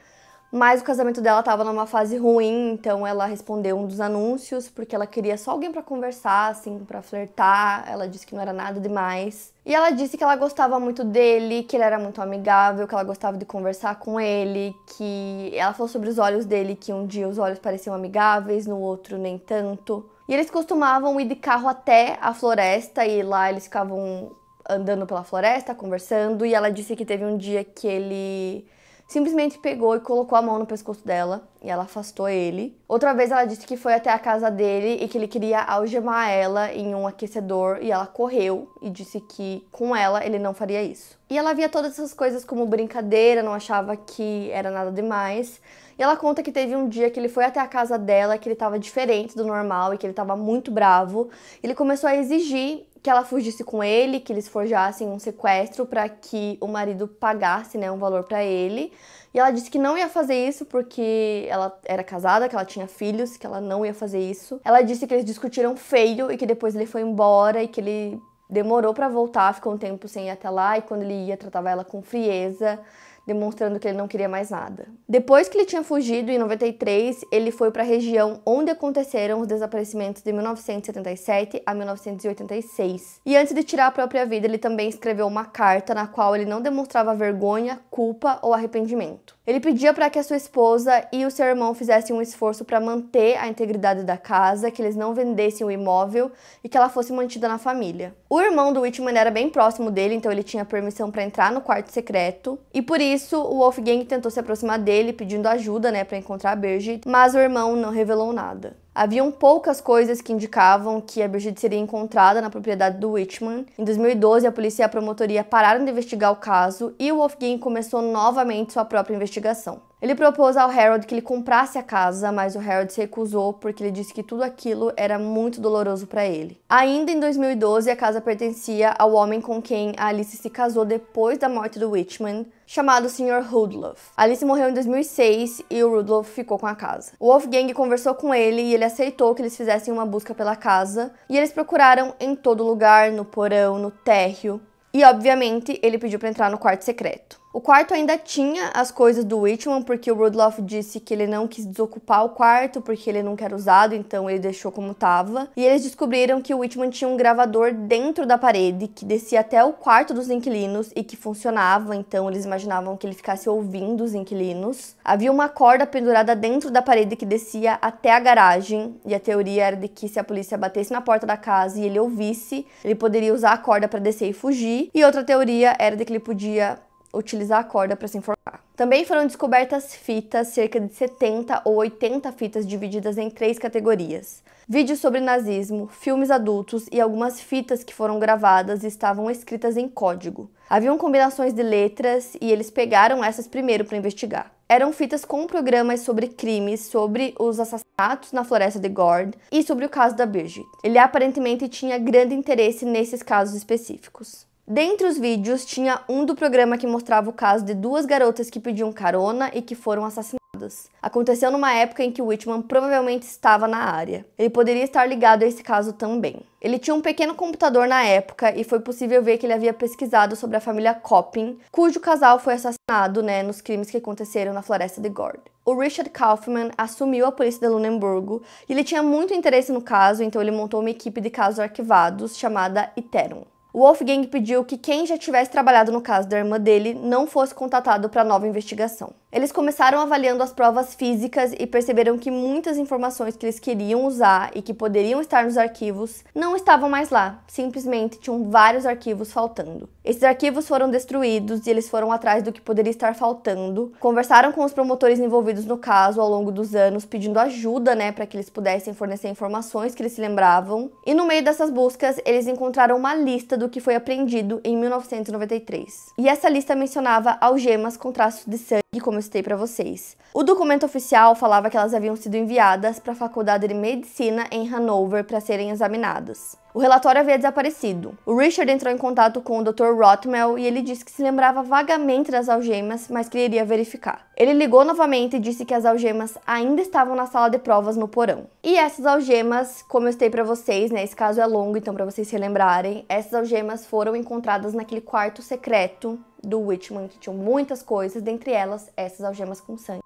mas o casamento dela estava numa fase ruim, então ela respondeu um dos anúncios porque ela queria só alguém para conversar, assim, para flertar. Ela disse que não era nada demais. E ela disse que ela gostava muito dele, que ele era muito amigável, que ela gostava de conversar com ele, que ela falou sobre os olhos dele, que um dia os olhos pareciam amigáveis, no outro nem tanto. E eles costumavam ir de carro até a floresta e lá eles ficavam andando pela floresta, conversando. E ela disse que teve um dia que ele simplesmente pegou e colocou a mão no pescoço dela e ela afastou ele. Outra vez ela disse que foi até a casa dele e que ele queria algemar ela em um aquecedor e ela correu e disse que com ela ele não faria isso. E ela via todas essas coisas como brincadeira, não achava que era nada demais. E ela conta que teve um dia que ele foi até a casa dela, que ele estava diferente do normal e que ele estava muito bravo. Ele começou a exigir que ela fugisse com ele, que eles forjassem um sequestro para que o marido pagasse, né, um valor para ele. E ela disse que não ia fazer isso porque ela era casada, que ela tinha filhos, que ela não ia fazer isso. Ela disse que eles discutiram feio e que depois ele foi embora e que ele demorou para voltar, ficou um tempo sem ir até lá e quando ele ia tratava ela com frieza demonstrando que ele não queria mais nada. Depois que ele tinha fugido, em 93, ele foi para a região onde aconteceram os desaparecimentos de 1977 a 1986. E antes de tirar a própria vida, ele também escreveu uma carta na qual ele não demonstrava vergonha, culpa ou arrependimento. Ele pedia para que a sua esposa e o seu irmão fizessem um esforço para manter a integridade da casa, que eles não vendessem o imóvel e que ela fosse mantida na família. O irmão do Whitman era bem próximo dele, então ele tinha permissão para entrar no quarto secreto, e por isso o Wolfgang tentou se aproximar dele pedindo ajuda, né, para encontrar a Birgit, mas o irmão não revelou nada. Haviam poucas coisas que indicavam que a Brigitte seria encontrada na propriedade do Whitman. Em 2012, a polícia e a promotoria pararam de investigar o caso e o Wolfgang começou novamente sua própria investigação. Ele propôs ao Harold que ele comprasse a casa, mas o Harold se recusou porque ele disse que tudo aquilo era muito doloroso para ele. Ainda em 2012, a casa pertencia ao homem com quem a Alice se casou depois da morte do Whitman, chamado Sr. Rudloff. Alice morreu em 2006 e o Rudloff ficou com a casa. O Wolfgang conversou com ele e ele aceitou que eles fizessem uma busca pela casa, e eles procuraram em todo lugar, no porão, no térreo, e obviamente ele pediu para entrar no quarto secreto. O quarto ainda tinha as coisas do Whitman, porque o Rudloff disse que ele não quis desocupar o quarto, porque ele não era usado, então ele deixou como estava. E eles descobriram que o Whitman tinha um gravador dentro da parede, que descia até o quarto dos inquilinos e que funcionava, então eles imaginavam que ele ficasse ouvindo os inquilinos. Havia uma corda pendurada dentro da parede que descia até a garagem, e a teoria era de que se a polícia batesse na porta da casa e ele ouvisse, ele poderia usar a corda para descer e fugir. E outra teoria era de que ele podia utilizar a corda para se enforcar. Também foram descobertas fitas, cerca de 70 ou 80 fitas divididas em três categorias: vídeos sobre nazismo, filmes adultos e algumas fitas que foram gravadas e estavam escritas em código. Haviam combinações de letras e eles pegaram essas primeiro para investigar. Eram fitas com programas sobre crimes, sobre os assassinatos na floresta de Gord e sobre o caso da Birgit. Ele aparentemente tinha grande interesse nesses casos específicos. Dentre os vídeos, tinha um do programa que mostrava o caso de duas garotas que pediam carona e que foram assassinadas. Aconteceu numa época em que o Whitman provavelmente estava na área. Ele poderia estar ligado a esse caso também. Ele tinha um pequeno computador na época e foi possível ver que ele havia pesquisado sobre a família Coppin, cujo casal foi assassinado né, nos crimes que aconteceram na floresta de Gord. O Richard Kaufman assumiu a polícia de Lunenburgo e ele tinha muito interesse no caso, então ele montou uma equipe de casos arquivados chamada Iterum. Wolfgang pediu que quem já tivesse trabalhado no caso da irmã dele não fosse contatado para nova investigação. Eles começaram avaliando as provas físicas e perceberam que muitas informações que eles queriam usar e que poderiam estar nos arquivos não estavam mais lá, simplesmente tinham vários arquivos faltando. Esses arquivos foram destruídos e eles foram atrás do que poderia estar faltando. Conversaram com os promotores envolvidos no caso ao longo dos anos, pedindo ajuda, né, para que eles pudessem fornecer informações que eles se lembravam. E no meio dessas buscas, eles encontraram uma lista do que foi apreendido em 1993. E essa lista mencionava algemas com traços de sangue como citei para vocês. O documento oficial falava que elas haviam sido enviadas para a Faculdade de Medicina em Hanover para serem examinadas. O relatório havia desaparecido. O Richard entrou em contato com o Dr. Rothmel e ele disse que se lembrava vagamente das algemas, mas que iria verificar. Ele ligou novamente e disse que as algemas ainda estavam na sala de provas no porão. E essas algemas, como eu citei para vocês, né, esse caso é longo, então para vocês se lembrarem, essas algemas foram encontradas naquele quarto secreto do Whitman, que tinham muitas coisas, dentre elas essas algemas com sangue.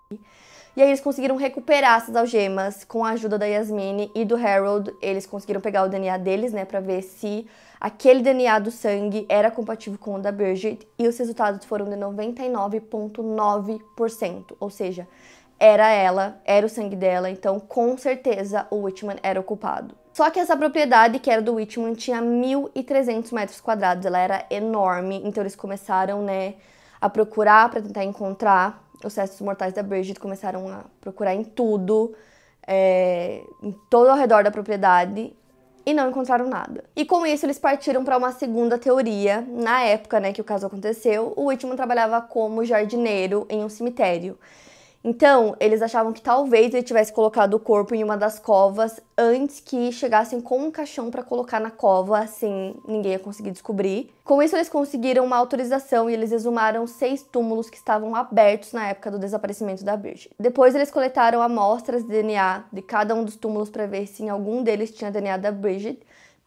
E aí eles conseguiram recuperar essas algemas com a ajuda da Yasmine e do Harold. Eles conseguiram pegar o DNA deles, né, para ver se aquele DNA do sangue era compatível com o da Bridget e os resultados foram de 99.9%, ou seja, era ela, era o sangue dela, então com certeza o Whitman era o culpado. Só que essa propriedade, que era do Whitman, tinha 1.300 metros quadrados, ela era enorme, então eles começaram, né, a procurar para tentar encontrar os restos mortais da Bridget começaram a procurar em tudo, é, em todo ao redor da propriedade e não encontraram nada. E com isso eles partiram para uma segunda teoria. Na época, né, que o caso aconteceu, o Whitman trabalhava como jardineiro em um cemitério. Então, eles achavam que talvez ele tivesse colocado o corpo em uma das covas antes que chegassem com um caixão para colocar na cova, assim ninguém ia conseguir descobrir. Com isso, eles conseguiram uma autorização e eles exumaram seis túmulos que estavam abertos na época do desaparecimento da Bridget. Depois, eles coletaram amostras de DNA de cada um dos túmulos para ver se em algum deles tinha DNA da Bridget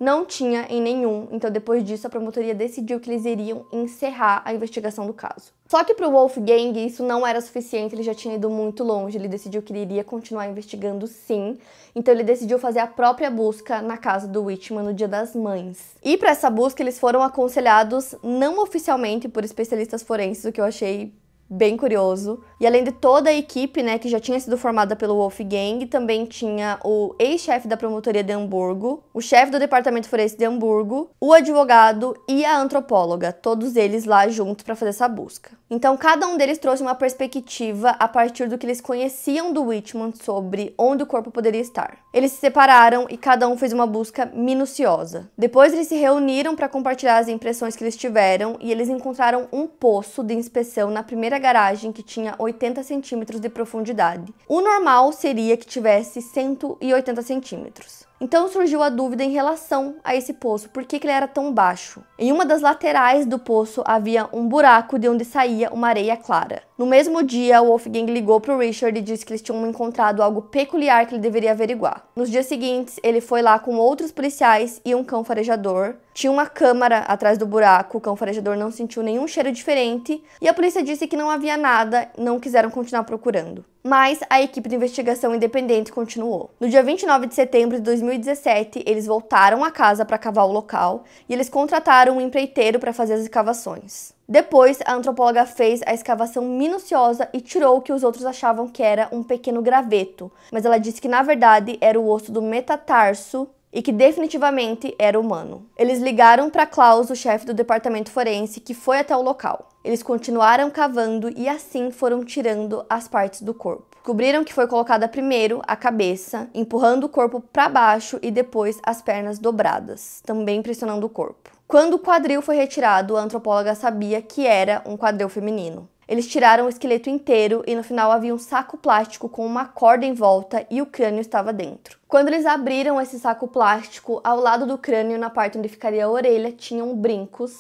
não tinha em nenhum, então depois disso a promotoria decidiu que eles iriam encerrar a investigação do caso. Só que para o Wolfgang isso não era suficiente, ele já tinha ido muito longe, ele decidiu que ele iria continuar investigando sim, então ele decidiu fazer a própria busca na casa do Whitman no Dia das Mães. E para essa busca eles foram aconselhados não oficialmente por especialistas forenses, o que eu achei bem curioso. E além de toda a equipe, né, que já tinha sido formada pelo Wolfgang, também tinha o ex-chefe da promotoria de Hamburgo, o chefe do departamento forense de Hamburgo, o advogado e a antropóloga, todos eles lá juntos para fazer essa busca. Então, cada um deles trouxe uma perspectiva a partir do que eles conheciam do Whitman sobre onde o corpo poderia estar. Eles se separaram e cada um fez uma busca minuciosa. Depois eles se reuniram para compartilhar as impressões que eles tiveram e eles encontraram um poço de inspeção na primeira garagem que tinha 80 centímetros de profundidade. O normal seria que tivesse 180 centímetros. Então surgiu a dúvida em relação a esse poço, por que, que ele era tão baixo? Em uma das laterais do poço havia um buraco de onde saía uma areia clara. No mesmo dia, o Wolfgang ligou para o Richard e disse que eles tinham encontrado algo peculiar que ele deveria averiguar. Nos dias seguintes, ele foi lá com outros policiais e um cão farejador. Tinha uma câmara atrás do buraco, o cão farejador não sentiu nenhum cheiro diferente e a polícia disse que não havia nada, não quiseram continuar procurando. Mas a equipe de investigação independente continuou. No dia 29 de setembro de 2017, eles voltaram à casa para cavar o local e eles contrataram um empreiteiro para fazer as escavações. Depois, a antropóloga fez a escavação minuciosa e tirou o que os outros achavam que era um pequeno graveto, mas ela disse que na verdade era o osso do metatarso e que definitivamente era humano. Eles ligaram para Klaus, o chefe do departamento forense, que foi até o local. Eles continuaram cavando e assim foram tirando as partes do corpo. Descobriram que foi colocada primeiro a cabeça, empurrando o corpo para baixo e depois as pernas dobradas, também pressionando o corpo. Quando o quadril foi retirado, a antropóloga sabia que era um quadril feminino. Eles tiraram o esqueleto inteiro e no final havia um saco plástico com uma corda em volta e o crânio estava dentro. Quando eles abriram esse saco plástico, ao lado do crânio, na parte onde ficaria a orelha, tinham brincos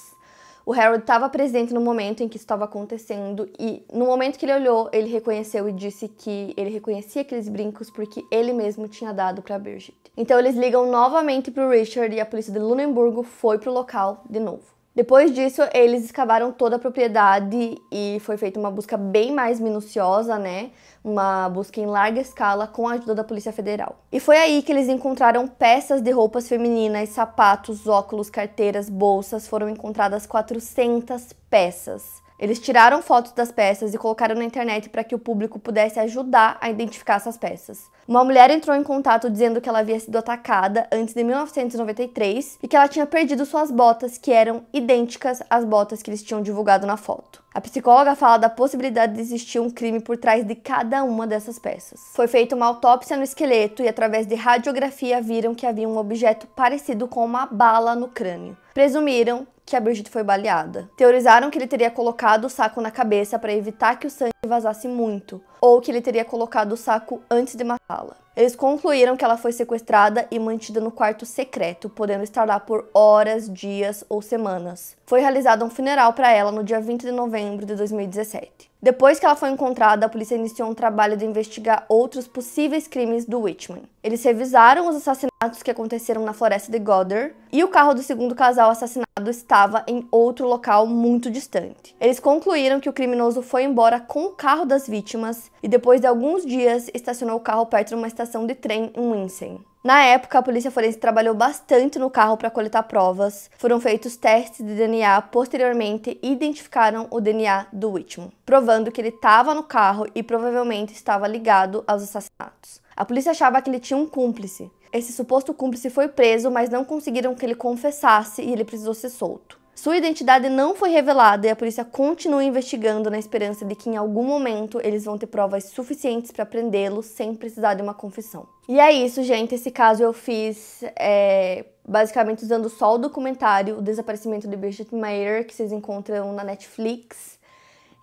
o Harold estava presente no momento em que isso estava acontecendo e no momento que ele olhou, ele reconheceu e disse que ele reconhecia aqueles brincos porque ele mesmo tinha dado para Birgit. Então eles ligam novamente para o Richard e a polícia de Lunenburgo foi para o local de novo. Depois disso, eles escavaram toda a propriedade e foi feita uma busca bem mais minuciosa, né? Uma busca em larga escala com a ajuda da Polícia Federal. E foi aí que eles encontraram peças de roupas femininas, sapatos, óculos, carteiras, bolsas. Foram encontradas 400 peças. Eles tiraram fotos das peças e colocaram na internet para que o público pudesse ajudar a identificar essas peças. Uma mulher entrou em contato dizendo que ela havia sido atacada antes de 1993 e que ela tinha perdido suas botas, que eram idênticas às botas que eles tinham divulgado na foto. A psicóloga fala da possibilidade de existir um crime por trás de cada uma dessas peças. Foi feita uma autópsia no esqueleto e, através de radiografia, viram que havia um objeto parecido com uma bala no crânio. Presumiram que a Brigitte foi baleada. Teorizaram que ele teria colocado o saco na cabeça para evitar que o sangue vazasse muito, ou que ele teria colocado o saco antes de matá-la. Eles concluíram que ela foi sequestrada e mantida no quarto secreto, podendo estar lá por horas, dias ou semanas. Foi realizado um funeral para ela no dia 20 de novembro de 2017. Depois que ela foi encontrada, a polícia iniciou um trabalho de investigar outros possíveis crimes do Whitman. Eles revisaram os assassinatos que aconteceram na floresta de Goddard e o carro do segundo casal assassinado estava em outro local muito distante. Eles concluíram que o criminoso foi embora com o carro das vítimas e depois de alguns dias estacionou o carro perto de uma estação de trem em Winsen. Na época, a polícia forense trabalhou bastante no carro para coletar provas. Foram feitos testes de DNA posteriormente e identificaram o DNA do último, provando que ele estava no carro e provavelmente estava ligado aos assassinatos. A polícia achava que ele tinha um cúmplice. Esse suposto cúmplice foi preso, mas não conseguiram que ele confessasse e ele precisou ser solto. Sua identidade não foi revelada e a polícia continua investigando na esperança de que em algum momento eles vão ter provas suficientes para prendê-lo sem precisar de uma confissão. E é isso, gente. Esse caso eu fiz é, basicamente usando só o documentário O Desaparecimento de Bridget Mayer, que vocês encontram na Netflix.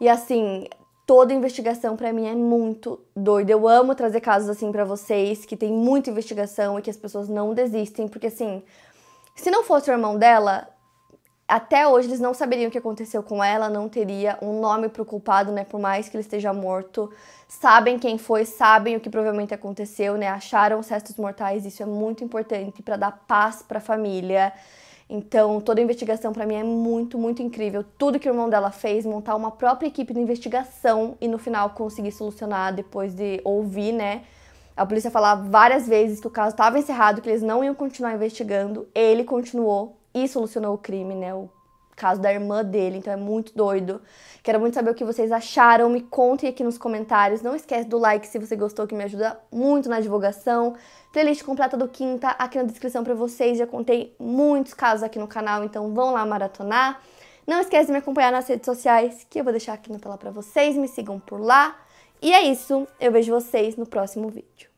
E assim, toda investigação para mim é muito doida. Eu amo trazer casos assim para vocês, que tem muita investigação e que as pessoas não desistem, porque assim, se não fosse o irmão dela, até hoje eles não saberiam o que aconteceu com ela, não teria um nome para o culpado, né? Por mais que ele esteja morto, sabem quem foi, sabem o que provavelmente aconteceu, né? Acharam os restos mortais, isso é muito importante para dar paz para a família. Então, toda a investigação para mim é muito, muito incrível. Tudo que o irmão dela fez, montar uma própria equipe de investigação e no final conseguir solucionar depois de ouvir, né? A polícia falar várias vezes que o caso estava encerrado, que eles não iam continuar investigando. Ele continuou e solucionou o crime, né? O caso da irmã dele, então é muito doido. Quero muito saber o que vocês acharam, me contem aqui nos comentários. Não esquece do like se você gostou, que me ajuda muito na divulgação. Playlist completa do Quinta aqui na descrição para vocês. Já contei muitos casos aqui no canal, então vão lá maratonar. Não esquece de me acompanhar nas redes sociais, que eu vou deixar aqui na tela para vocês. Me sigam por lá. E é isso, eu vejo vocês no próximo vídeo.